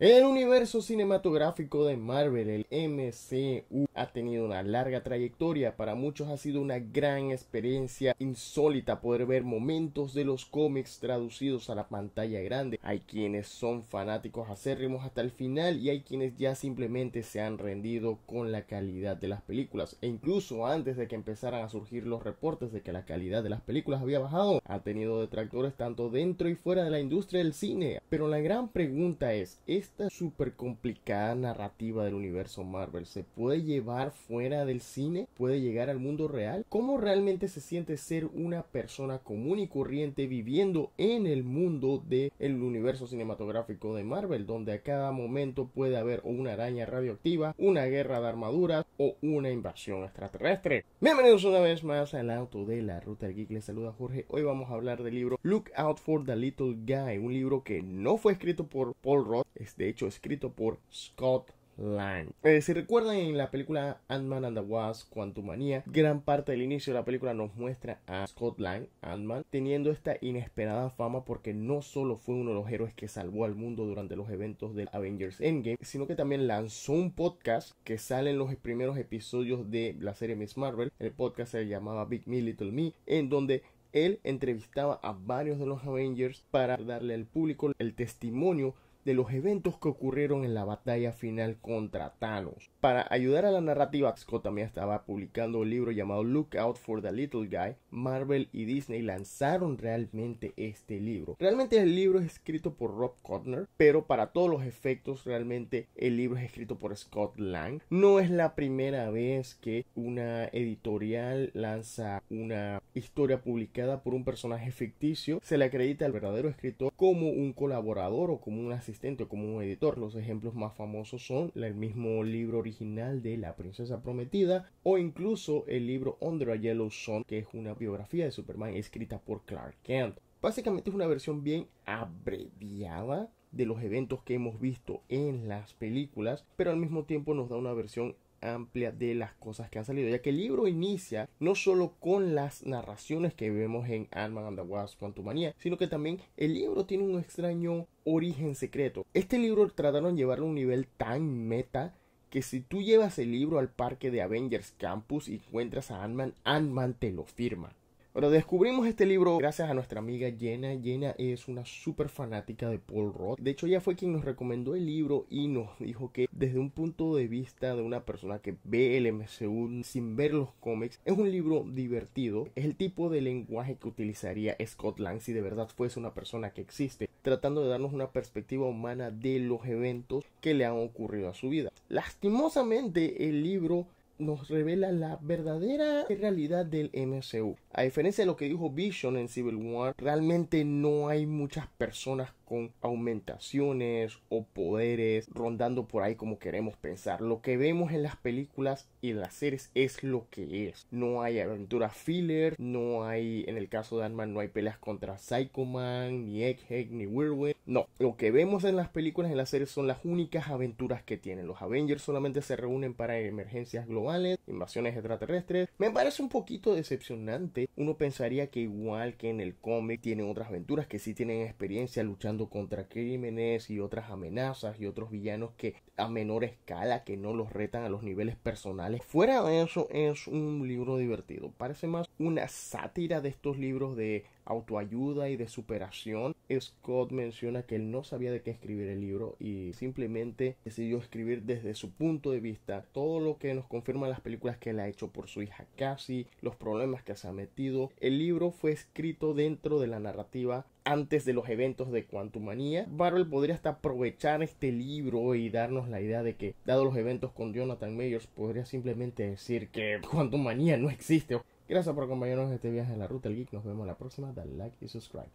El universo cinematográfico de Marvel, el MCU, ha tenido una larga trayectoria. Para muchos ha sido una gran experiencia insólita poder ver momentos de los cómics traducidos a la pantalla grande. Hay quienes son fanáticos acérrimos hasta el final y hay quienes ya simplemente se han rendido con la calidad de las películas. E incluso antes de que empezaran a surgir los reportes de que la calidad de las películas había bajado, ha tenido detractores tanto dentro y fuera de la industria del cine. Pero la gran pregunta es, ¿es esta súper complicada narrativa del universo Marvel se puede llevar fuera del cine? ¿Puede llegar al mundo real? ¿Cómo realmente se siente ser una persona común y corriente viviendo en el mundo del universo cinematográfico de Marvel, donde a cada momento puede haber una araña radioactiva, una guerra de armaduras o una invasión extraterrestre? Bienvenidos una vez más al auto de la ruta del geek. Les saluda Jorge. Hoy vamos a hablar del libro Look Out for the Little Guy, un libro que no fue escrito por Paul Roth, de hecho escrito por Scott Lang. Eh, si recuerdan en la película Ant-Man and the Wasp, Quantumania, gran parte del inicio de la película nos muestra a Scott Lang, Ant-Man, teniendo esta inesperada fama porque no solo fue uno de los héroes que salvó al mundo durante los eventos del Avengers Endgame, sino que también lanzó un podcast que sale en los primeros episodios de la serie Miss Marvel. El podcast se llamaba Big Me Little Me, en donde él entrevistaba a varios de los Avengers para darle al público el testimonio de los eventos que ocurrieron en la batalla final contra Thanos. Para ayudar a la narrativa, Scott también estaba publicando un libro llamado Look Out for the Little Guy. Marvel y Disney lanzaron realmente este libro. Realmente el libro es escrito por Rob Cotner, pero para todos los efectos realmente el libro es escrito por Scott Lang. No es la primera vez que una editorial lanza una historia publicada por un personaje ficticio, se le acredita al verdadero escritor como un colaborador o como un asistente como un editor. Los ejemplos más famosos son el mismo libro original de La Princesa Prometida o incluso el libro Under a Yellow Sun, que es una biografía de Superman escrita por Clark Kent. Básicamente es una versión bien abreviada de los eventos que hemos visto en las películas, pero al mismo tiempo nos da una versión amplia de las cosas que han salido, ya que el libro inicia no solo con las narraciones que vemos en Ant-Man and the Wasp Quantumania, sino que también el libro tiene un extraño origen secreto. Este libro trataron de llevarlo a un nivel tan meta que si tú llevas el libro al parque de Avengers Campus y encuentras a Ant-Man, Ant-Man te lo firma. Bueno, descubrimos este libro gracias a nuestra amiga Jenna. Jenna es una súper fanática de Paul Roth. De hecho, ella fue quien nos recomendó el libro y nos dijo que desde un punto de vista de una persona que ve el MCU sin ver los cómics, es un libro divertido. Es el tipo de lenguaje que utilizaría Scott Lang si de verdad fuese una persona que existe, tratando de darnos una perspectiva humana de los eventos que le han ocurrido a su vida. Lastimosamente, el libro nos revela la verdadera realidad del MCU. A diferencia de lo que dijo Vision en Civil War, realmente no hay muchas personas con aumentaciones o poderes rondando por ahí como queremos pensar. Lo que vemos en las películas y las series es lo que es. No hay aventura filler, no hay, en el caso de Ant-Man, no hay peleas contra Psycho Man, ni Egghead, ni Whirlwind. No, que vemos en las películas, en las series, son las únicas aventuras que tienen. Los Avengers solamente se reúnen para emergencias globales, invasiones extraterrestres. Me parece un poquito decepcionante. Uno pensaría que igual que en el cómic tienen otras aventuras, que sí tienen experiencia luchando contra crímenes y otras amenazas y otros villanos que a menor escala, que no los retan a los niveles personales. Fuera de eso, es un libro divertido. Parece más una sátira de estos libros de autoayuda y de superación. Scott menciona que él no sabía de qué escribir el libro y simplemente decidió escribir desde su punto de vista todo lo que nos confirma las películas que él ha hecho por su hija Cassie, los problemas que se ha metido. El libro fue escrito dentro de la narrativa antes de los eventos de Quantumania. Barrel podría hasta aprovechar este libro y darnos la idea de que, dado los eventos con Jonathan Mayers podría simplemente decir que Quantumania no existe. Gracias por acompañarnos en este viaje en la ruta del geek. Nos vemos la próxima. Dale like y subscribe.